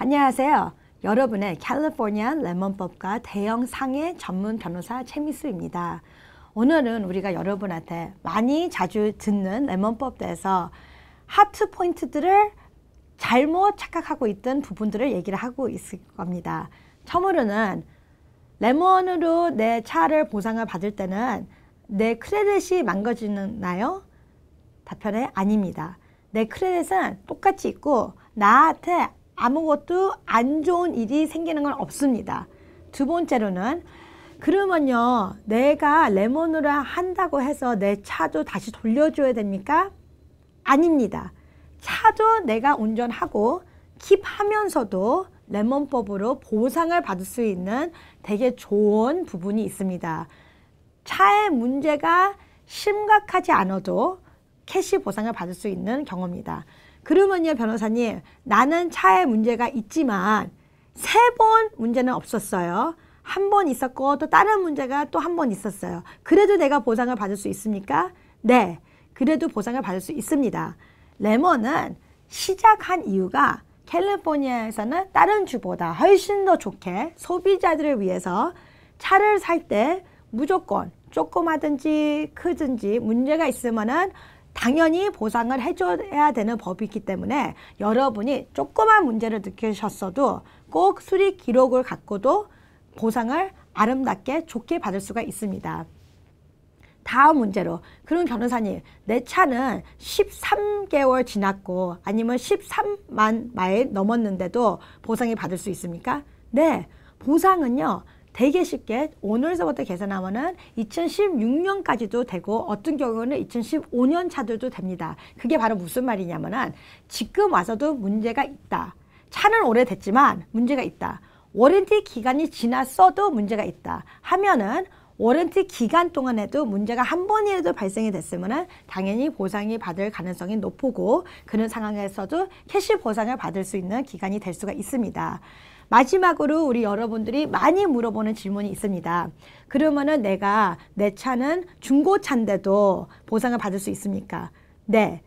안녕하세요. 여러분의 캘리포니아 레몬법과 대형 상해 전문 변호사 최미수입니다. 오늘은 우리가 여러분한테 많이 자주 듣는 레몬법 대해서 하트 포인트들을 잘못 착각하고 있던 부분들을 얘기를 하고 있을 겁니다. 처음으로는 레몬으로 내 차를 보상을 받을 때는 내 크레딧이 망가지나요? 답변에 아닙니다. 내 크레딧은 똑같이 있고 나한테 아무것도 안 좋은 일이 생기는 건 없습니다. 두 번째로는 그러면요 내가 레몬으로 한다고 해서 내 차도 다시 돌려줘야 됩니까? 아닙니다. 차도 내가 운전하고 킵하면서도 레몬법으로 보상을 받을 수 있는 되게 좋은 부분이 있습니다. 차의 문제가 심각하지 않아도 캐시 보상을 받을 수 있는 경우입니다 그러면요 변호사님 나는 차에 문제가 있지만 세 번 문제는 없었어요. 한 번 있었고 또 다른 문제가 또 한 번 있었어요. 그래도 내가 보상을 받을 수 있습니까? 네. 그래도 보상을 받을 수 있습니다. 레몬은 시작한 이유가 캘리포니아에서는 다른 주보다 훨씬 더 좋게 소비자들을 위해서 차를 살 때 무조건 조그마든지 크든지 문제가 있으면은 당연히 보상을 해줘야 되는 법이기 때문에 여러분이 조그만 문제를 느끼셨어도 꼭 수리 기록을 갖고도 보상을 아름답게 좋게 받을 수가 있습니다. 다음 문제로 그럼 변호사님 내 차는 13개월 지났고 아니면 13만 마일 넘었는데도 보상이 받을 수 있습니까? 네 보상은요 되게 쉽게 오늘서부터 계산하면은 2016년까지도 되고 어떤 경우는 2015년 차들도 됩니다. 그게 바로 무슨 말이냐면은 지금 와서도 문제가 있다. 차는 오래됐지만 문제가 있다. 워렌티 기간이 지났어도 문제가 있다. 하면은 워렌티 기간 동안에도 문제가 한 번이라도 발생이 됐으면 은 당연히 보상이 받을 가능성이 높고 그런 상황에서도 캐시 보상을 받을 수 있는 기간이 될 수가 있습니다. 마지막으로 우리 여러분들이 많이 물어보는 질문이 있습니다. 그러면은 내가 내 차는 중고차인데도 보상을 받을 수 있습니까? 네.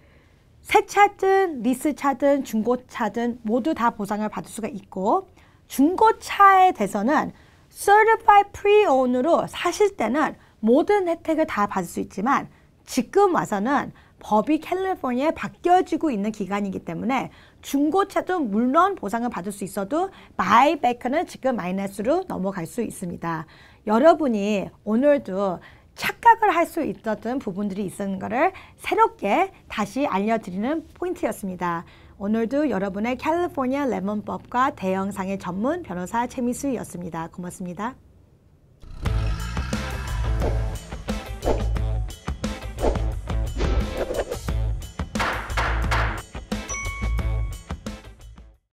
새 차든 리스 차든 중고차든 모두 다 보상을 받을 수가 있고 중고차에 대해서는 Certified Pre-Own으로 사실 때는 모든 혜택을 다 받을 수 있지만 지금 와서는 법이 캘리포니아에 바뀌어지고 있는 기간이기 때문에 중고차도 물론 보상을 받을 수 있어도 마이베크는 지금 마이너스로 넘어갈 수 있습니다. 여러분이 오늘도 착각을 할 수 있었던 부분들이 있었는 것을 새롭게 다시 알려드리는 포인트였습니다. 오늘도 여러분의 캘리포니아 레몬법과 대형상의 전문 변호사 최미수였습니다. 고맙습니다.